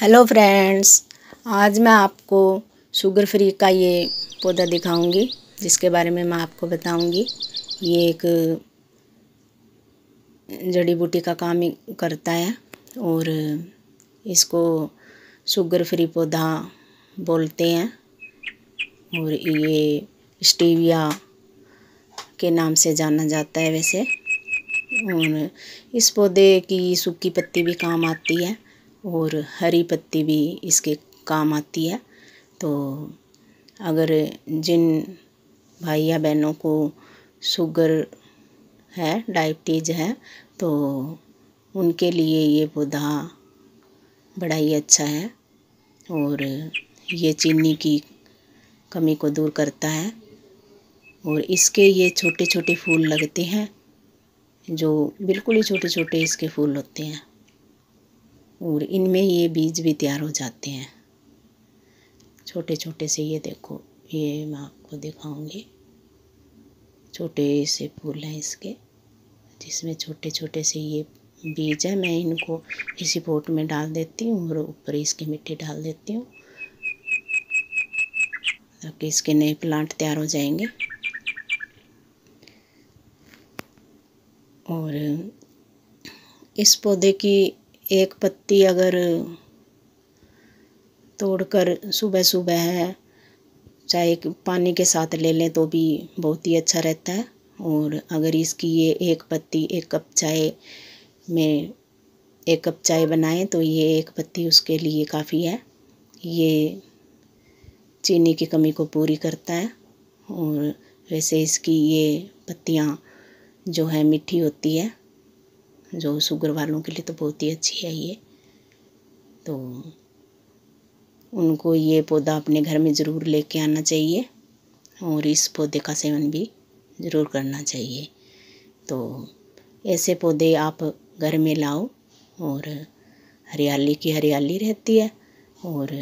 hello friends आज मैं आपको शुगर फ्री का ये पौधा दिखाऊंगी जिसके बारे में मैं आपको बताऊंगी ये एक जड़ी बूटी का काम करता है और इसको शुगर फ्री पौधा बोलते हैं और ये स्टीविया के नाम से जाना जाता है वैसे और इस पौधे की सूखी पत्ती भी काम आती है और हरी पत्ती भी इसके काम आती है तो अगर जिन भाई या बहनों को शुगर है डायबिटीज़ है तो उनके लिए ये पौधा बड़ा ही अच्छा है और ये चीनी की कमी को दूर करता है और इसके ये छोटे छोटे फूल लगते हैं जो बिल्कुल ही छोटे छोटे इसके फूल होते हैं और इनमें ये बीज भी तैयार हो जाते हैं छोटे छोटे से ये देखो ये मैं आपको दिखाऊंगी छोटे से फूल हैं इसके जिसमें छोटे छोटे से ये बीज है मैं इनको इसी पोट में डाल देती हूँ और ऊपर इसकी मिट्टी डाल देती हूँ ताकि इसके नए प्लांट तैयार हो जाएंगे और इस पौधे की एक पत्ती अगर तोड़कर सुबह सुबह है चाय पानी के साथ ले लें तो भी बहुत ही अच्छा रहता है और अगर इसकी ये एक पत्ती एक कप चाय में एक कप चाय बनाएं तो ये एक पत्ती उसके लिए काफ़ी है ये चीनी की कमी को पूरी करता है और वैसे इसकी ये पत्तियाँ जो है मीठी होती है जो शुगर वालों के लिए तो बहुत ही अच्छी है ये तो उनको ये पौधा अपने घर में ज़रूर लेके आना चाहिए और इस पौधे का सेवन भी ज़रूर करना चाहिए तो ऐसे पौधे आप घर में लाओ और हरियाली की हरियाली रहती है और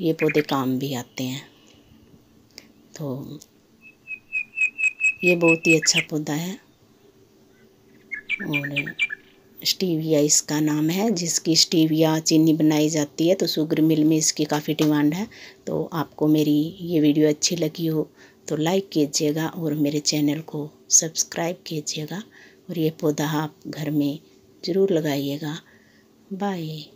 ये पौधे काम भी आते हैं तो ये बहुत ही अच्छा पौधा है और स्टीविया इसका नाम है जिसकी स्टीविया चीनी बनाई जाती है तो शुगर मिल में इसकी काफ़ी डिमांड है तो आपको मेरी ये वीडियो अच्छी लगी हो तो लाइक कीजिएगा और मेरे चैनल को सब्सक्राइब कीजिएगा और ये पौधा आप घर में ज़रूर लगाइएगा बाय